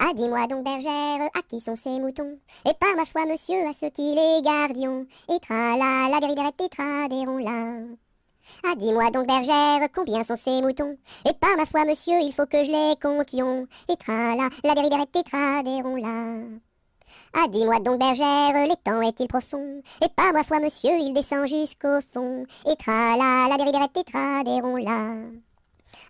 Ah, dis-moi donc, bergère, à qui sont ces moutons Et par ma foi, monsieur, à ceux qui les gardions. Et tra-la, la tra- et là là Ah, dis-moi donc, bergère, combien sont ces moutons Et par ma foi, monsieur, il faut que je les comptions. Et tra-la, la tra- et ronds là Ah, dis-moi donc, bergère, les temps est-il profond Et par ma foi, monsieur, il descend jusqu'au fond. Et tra-la, la tra- et tradéron là